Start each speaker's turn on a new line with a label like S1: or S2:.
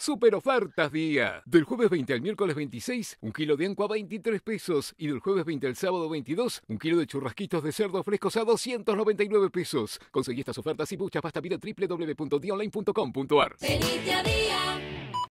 S1: Super ofertas día. Del jueves 20 al miércoles 26, un kilo de anco a 23 pesos. Y del jueves 20 al sábado 22, un kilo de churrasquitos de cerdo frescos a 299 pesos. Conseguí estas ofertas y muchas pasta vida www.dionline.com.ar.